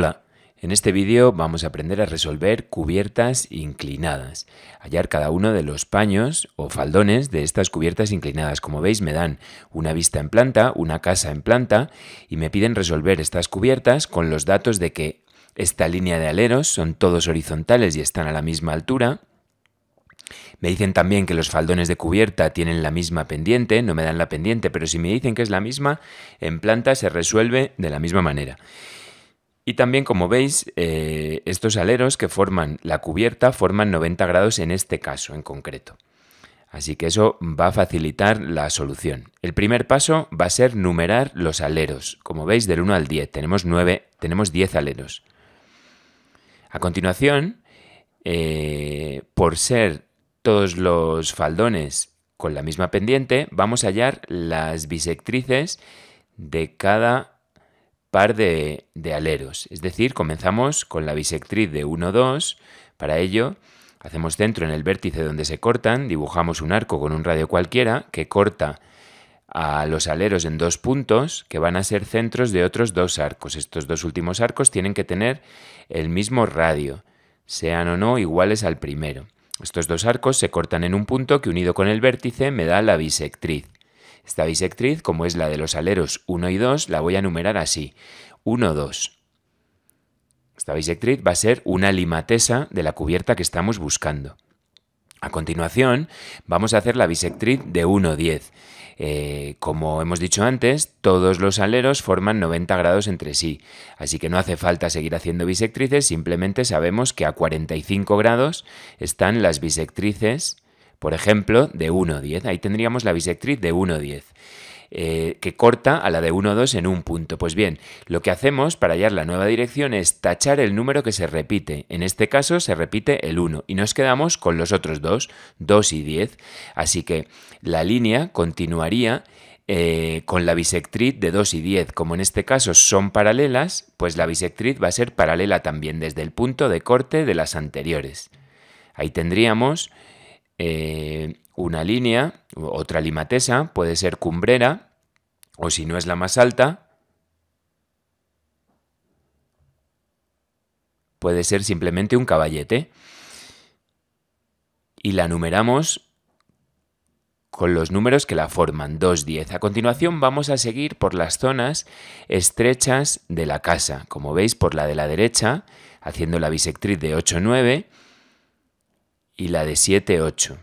Hola, en este vídeo vamos a aprender a resolver cubiertas inclinadas, hallar cada uno de los paños o faldones de estas cubiertas inclinadas. Como veis me dan una vista en planta, una casa en planta y me piden resolver estas cubiertas con los datos de que esta línea de aleros son todos horizontales y están a la misma altura, me dicen también que los faldones de cubierta tienen la misma pendiente, no me dan la pendiente, pero si me dicen que es la misma, en planta se resuelve de la misma manera. Y también, como veis, eh, estos aleros que forman la cubierta forman 90 grados en este caso en concreto. Así que eso va a facilitar la solución. El primer paso va a ser numerar los aleros. Como veis, del 1 al 10 tenemos 9, tenemos 10 aleros. A continuación, eh, por ser todos los faldones con la misma pendiente, vamos a hallar las bisectrices de cada par de, aleros. Es decir, comenzamos con la bisectriz de 1-2. Para ello, hacemos centro en el vértice donde se cortan, dibujamos un arco con un radio cualquiera que corta a los aleros en dos puntos que van a ser centros de otros dos arcos. Estos dos últimos arcos tienen que tener el mismo radio, sean o no iguales al primero. Estos dos arcos se cortan en un punto que unido con el vértice me da la bisectriz. Esta bisectriz, como es la de los aleros 1 y 2, la voy a numerar así. 1, 2. Esta bisectriz va a ser una limatesa de la cubierta que estamos buscando. A continuación, vamos a hacer la bisectriz de 1, 10. Eh, como hemos dicho antes, todos los aleros forman 90 grados entre sí, así que no hace falta seguir haciendo bisectrices, simplemente sabemos que a 45 grados están las bisectrices por ejemplo, de 1,10. Ahí tendríamos la bisectriz de 1,10. Eh, que corta a la de 1,2 en un punto. Pues bien, lo que hacemos para hallar la nueva dirección es tachar el número que se repite. En este caso se repite el 1 y nos quedamos con los otros dos, 2 y 10. Así que la línea continuaría eh, con la bisectriz de 2 y 10. Como en este caso son paralelas, pues la bisectriz va a ser paralela también desde el punto de corte de las anteriores. Ahí tendríamos eh, una línea, otra limatesa, puede ser cumbrera, o si no es la más alta, puede ser simplemente un caballete. Y la numeramos con los números que la forman, 2, 10. A continuación vamos a seguir por las zonas estrechas de la casa, como veis por la de la derecha, haciendo la bisectriz de 8, 9, y la de 7-8.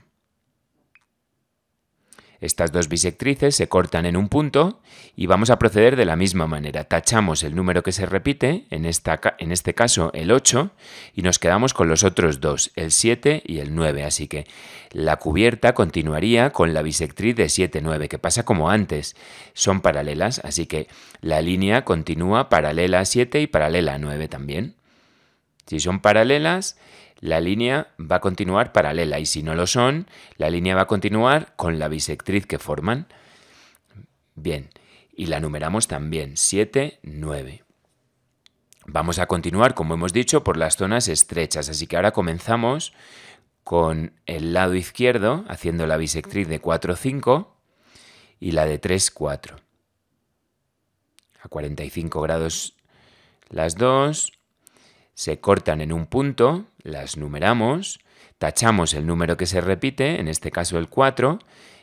Estas dos bisectrices se cortan en un punto y vamos a proceder de la misma manera. Tachamos el número que se repite, en, esta, en este caso el 8, y nos quedamos con los otros dos, el 7 y el 9. Así que la cubierta continuaría con la bisectriz de 7-9, que pasa como antes. Son paralelas, así que la línea continúa paralela a 7 y paralela a 9 también. Si son paralelas, la línea va a continuar paralela y si no lo son, la línea va a continuar con la bisectriz que forman. Bien, y la numeramos también, 7, 9. Vamos a continuar, como hemos dicho, por las zonas estrechas, así que ahora comenzamos con el lado izquierdo haciendo la bisectriz de 4, 5 y la de 3, 4. A 45 grados las dos, se cortan en un punto, las numeramos, tachamos el número que se repite, en este caso el 4,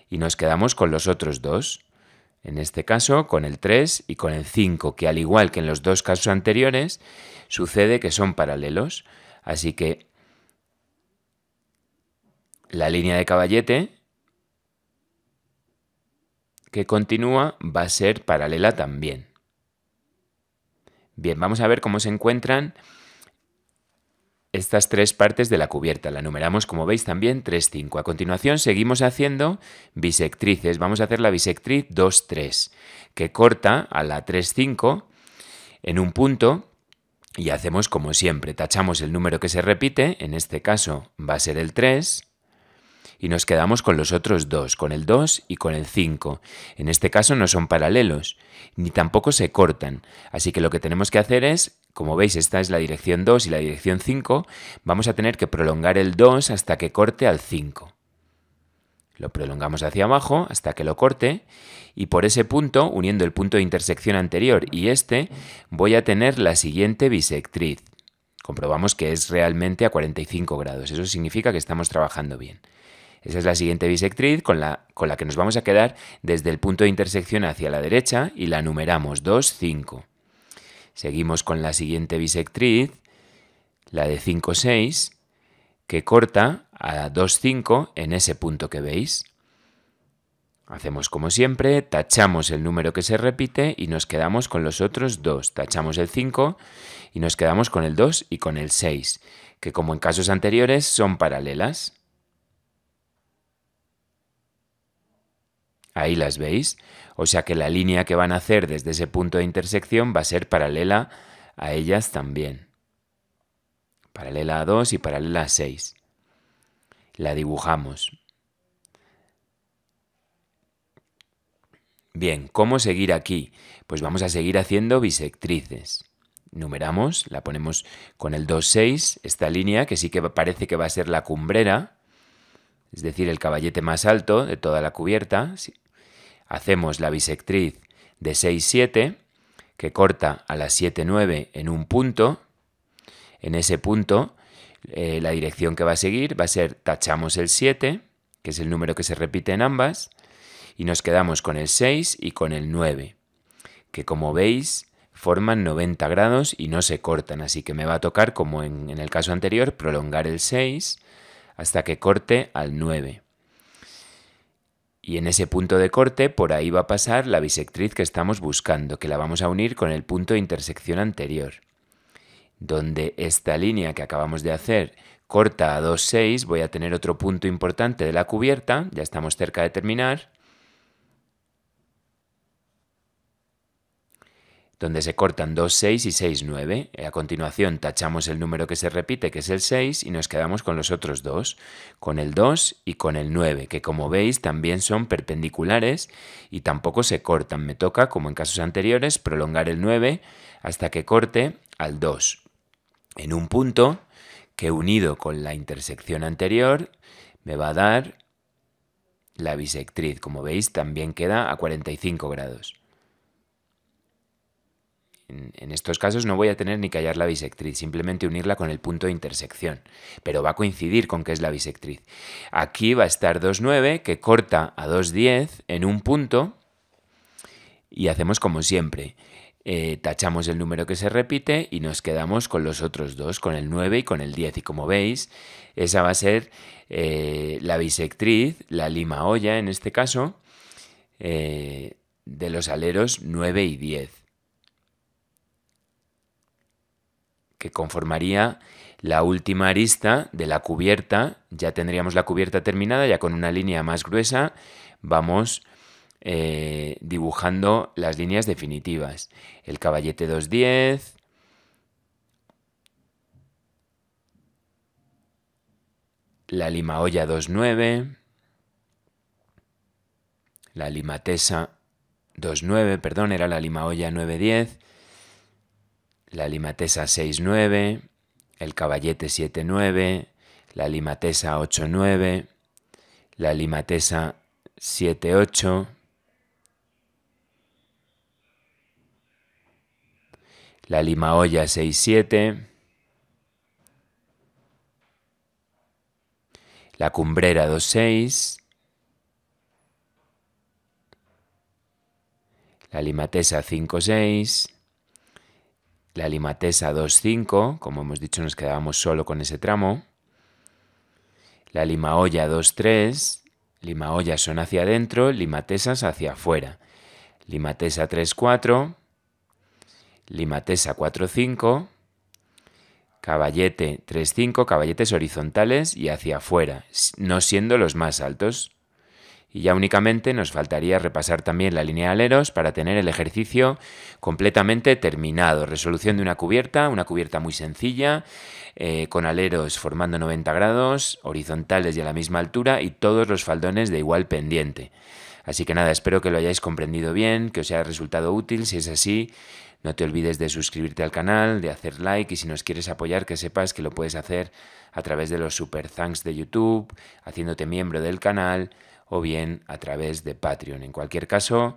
y nos quedamos con los otros dos. En este caso, con el 3 y con el 5, que al igual que en los dos casos anteriores, sucede que son paralelos. Así que la línea de caballete que continúa va a ser paralela también. Bien, vamos a ver cómo se encuentran estas tres partes de la cubierta. La numeramos, como veis, también 3-5. A continuación seguimos haciendo bisectrices. Vamos a hacer la bisectriz 2-3, que corta a la 3-5 en un punto y hacemos como siempre. Tachamos el número que se repite, en este caso va a ser el 3, y nos quedamos con los otros dos, con el 2 y con el 5. En este caso no son paralelos, ni tampoco se cortan, así que lo que tenemos que hacer es como veis, esta es la dirección 2 y la dirección 5. Vamos a tener que prolongar el 2 hasta que corte al 5. Lo prolongamos hacia abajo hasta que lo corte y por ese punto, uniendo el punto de intersección anterior y este, voy a tener la siguiente bisectriz. Comprobamos que es realmente a 45 grados, eso significa que estamos trabajando bien. Esa es la siguiente bisectriz con la, con la que nos vamos a quedar desde el punto de intersección hacia la derecha y la numeramos 2, 5. Seguimos con la siguiente bisectriz, la de 5-6, que corta a 2-5 en ese punto que veis. Hacemos como siempre, tachamos el número que se repite y nos quedamos con los otros dos. Tachamos el 5 y nos quedamos con el 2 y con el 6, que como en casos anteriores son paralelas. Ahí las veis. O sea que la línea que van a hacer desde ese punto de intersección va a ser paralela a ellas también. Paralela a 2 y paralela a 6. La dibujamos. Bien, ¿cómo seguir aquí? Pues vamos a seguir haciendo bisectrices. Numeramos, la ponemos con el 2,6, esta línea que sí que parece que va a ser la cumbrera, es decir, el caballete más alto de toda la cubierta, hacemos la bisectriz de 6-7, que corta a la 7-9 en un punto. En ese punto, eh, la dirección que va a seguir va a ser tachamos el 7, que es el número que se repite en ambas, y nos quedamos con el 6 y con el 9, que como veis forman 90 grados y no se cortan, así que me va a tocar, como en el caso anterior, prolongar el 6 hasta que corte al 9. Y en ese punto de corte, por ahí va a pasar la bisectriz que estamos buscando, que la vamos a unir con el punto de intersección anterior. Donde esta línea que acabamos de hacer corta a 2,6, voy a tener otro punto importante de la cubierta, ya estamos cerca de terminar, donde se cortan 2, 6 y 6, 9. A continuación tachamos el número que se repite, que es el 6, y nos quedamos con los otros dos, con el 2 y con el 9, que como veis también son perpendiculares y tampoco se cortan. Me toca, como en casos anteriores, prolongar el 9 hasta que corte al 2, en un punto que unido con la intersección anterior me va a dar la bisectriz. Como veis también queda a 45 grados. En, estos casos no voy a tener ni callar la bisectriz, simplemente unirla con el punto de intersección, pero va a coincidir con que es la bisectriz. Aquí va a estar 2,9 que corta a 2,10 en un punto y hacemos como siempre. Eh, tachamos el número que se repite y nos quedamos con los otros dos, con el 9 y con el 10. Y como veis, esa va a ser eh, la bisectriz, la lima olla en este caso, eh, de los aleros 9 y 10. que conformaría la última arista de la cubierta. Ya tendríamos la cubierta terminada, ya con una línea más gruesa vamos eh, dibujando las líneas definitivas. El caballete 210. La lima olla 29. La limatesa 29, perdón, era la lima olla 910 la limatesa 6-9, el caballete 7-9, la limatesa 8-9, la limatesa 7-8, la limaolla 6-7, la cumbrera 2-6, la limatesa 5-6, la limatesa 2.5, como hemos dicho nos quedábamos solo con ese tramo, la limaolla 2.3, limaollas son hacia adentro, limatesas hacia afuera, limatesa 3.4, limatesa 4.5, caballete 3.5, caballetes horizontales y hacia afuera, no siendo los más altos. Y ya únicamente nos faltaría repasar también la línea de aleros para tener el ejercicio completamente terminado. Resolución de una cubierta, una cubierta muy sencilla, eh, con aleros formando 90 grados, horizontales y a la misma altura y todos los faldones de igual pendiente. Así que nada, espero que lo hayáis comprendido bien, que os haya resultado útil. Si es así, no te olvides de suscribirte al canal, de hacer like y si nos quieres apoyar, que sepas que lo puedes hacer a través de los super thanks de YouTube, haciéndote miembro del canal o bien a través de Patreon. En cualquier caso,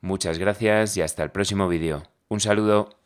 muchas gracias y hasta el próximo vídeo. Un saludo.